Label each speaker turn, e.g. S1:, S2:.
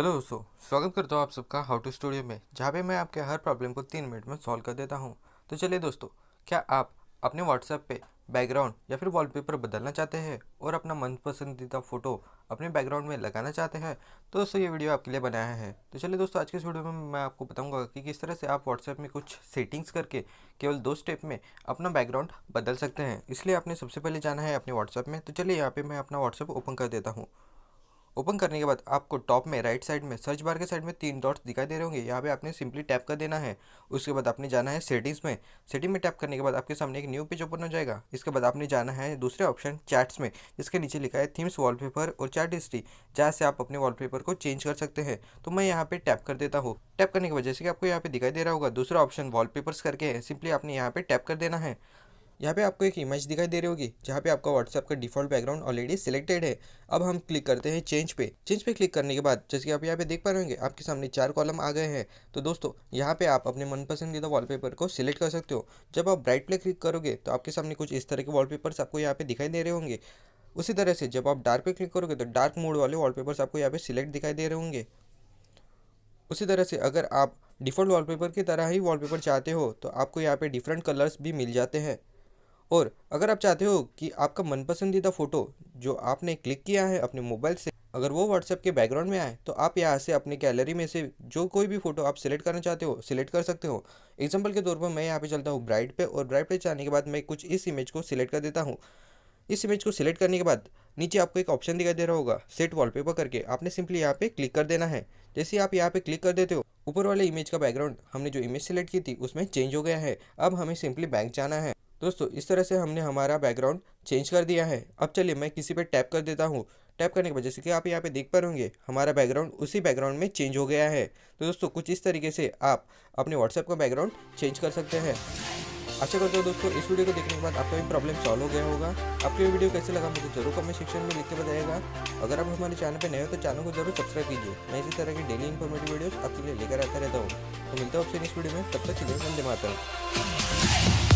S1: hello दोस्तों स्वागत करता हूँ आप सबका हाउ टू स्टूडियो में जहाँ पे मैं आपके हर प्रॉब्लम को तीन मिनट में सॉल्व कर देता हूँ तो चलिए दोस्तों क्या आप अपने व्हाट्सएप पे बैकग्राउंड या फिर वॉलपेपर बदलना चाहते हैं और अपना मन पसंदीदा फ़ोटो अपने बैकग्राउंड में लगाना चाहते हैं तो दोस्तों ये वीडियो आपके लिए बनाया है तो चलिए दोस्तों आज के इस वीडियो में मैं आपको बताऊंगा कि किस तरह से आप व्हाट्सएप में कुछ सेटिंग्स करके केवल दो स्टेप में अपना बैकग्राउंड बदल सकते हैं इसलिए आपने सबसे पहले जाना है अपने व्हाट्सएप में तो चलिए यहाँ पर मैं अपना व्हाट्सएप ओपन कर देता हूँ ओपन करने के बाद आपको टॉप में राइट साइड में सर्च बार के साइड में तीन डॉट्स दिखाई दे रहे होंगे यहाँ पे आपने सिंपली टैप कर देना है उसके बाद आपने जाना है सेटिंग्स में सेटिंग में टैप करने के बाद आपके सामने एक न्यू पेज ओपन हो जाएगा इसके बाद आपने जाना है दूसरे ऑप्शन चैट्स में जिसके नीचे लिखा है थीम्स वॉल और चैट हिस्ट्री जहाँ से आप अपने वॉलपेपर को चेंज कर सकते हैं तो मैं यहाँ पे टैप कर देता हूँ टैप करने के बाद जैसे कि आपको यहाँ पे दिखाई दे रहा होगा दूसरा ऑप्शन वॉलपेपर्स करके सिंपली आपने यहाँ पे टैप कर देना है यहाँ पे आपको एक इमेज दिखाई दे रही होगी जहाँ पे आपका व्हाट्सएप का डिफॉल्ट बैकग्राउंड ऑलरेडी सिलेक्टेड है अब हम क्लिक करते हैं चेंज पे चेंज पे क्लिक करने के बाद जैसे कि आप यहाँ पे देख पा रहे होंगे आपके सामने चार कॉलम आ गए हैं तो दोस्तों यहाँ पे आप अपने मनपसंदीदा पेपर को सिलेक्ट कर सकते हो जब आप ब्राइट पे क्लिक करोगे तो आपके सामने कुछ इस तरह के वॉल आपको यहाँ पे दिखाई दे रहे होंगे उसी तरह से जब आप डार्क पे क्लिक करोगे तो डार्क मोड वाले वॉल आपको यहाँ पे सिलेक्ट दिखाई दे रहे होंगे उसी तरह से अगर आप डिफ़ॉल्ट वॉलपेपर की तरह ही वॉलपेपर चाहते हो तो आपको यहाँ पे डिफरेंट कलर्स भी मिल जाते हैं और अगर आप चाहते हो कि आपका मन पसंदीदा फ़ोटो जो आपने क्लिक किया है अपने मोबाइल से अगर वो व्हाट्सएप के बैकग्राउंड में आए तो आप यहाँ से अपनी गैलरी में से जो कोई भी फ़ोटो आप सिलेक्ट करना चाहते हो सिलेक्ट कर सकते हो एग्जाम्पल के तौर पर मैं यहाँ पे चलता हूँ ब्राइट पे और ब्राइट पे जाने के बाद मैं कुछ इस इमेज को सिलेक्ट कर देता हूँ इस इमेज को सिलेक्ट करने के बाद नीचे आपको एक ऑप्शन दिखाई दे रहा होगा सेट वॉल करके आपने सिंपली यहाँ पे क्लिक कर देना है जैसे आप यहाँ पे क्लिक कर देते हो ऊपर वाले इमेज का बैकग्राउंड हमने जो इमेज सेलेक्ट की थी उसमें चेंज हो गया है अब हमें सिंपली बैंक जाना है दोस्तों इस तरह से हमने हमारा बैकग्राउंड चेंज कर दिया है अब चलिए मैं किसी पे टैप कर देता हूँ टैप करने की वजह से कि आप यहाँ पे देख पा होंगे हमारा बैकग्राउंड उसी बैकग्राउंड में चेंज हो गया है तो दोस्तों कुछ इस तरीके से आप अपने व्हाट्सएप का बैकग्राउंड चेंज कर सकते हैं अच्छा करते हो दोस्तों इस वीडियो को देखने के बाद आपका भी प्रॉब्लम सॉल्व हो गया होगा आपको ये वीडियो कैसे लगा मुझे जरूर कमेंट सेक्शन में लिख के बताएगा अगर आप हमारे चैनल पर नए हो तो चैनल को जरूर सब्सक्राइब कीजिए मैं इसी तरह की डेली इन्फॉर्मेटिव वीडियोस आपके लिए लेकर आता रहता हूँ तो मिलता हूँ आपसे इस वीडियो में तब तक चलिए वंदे हूँ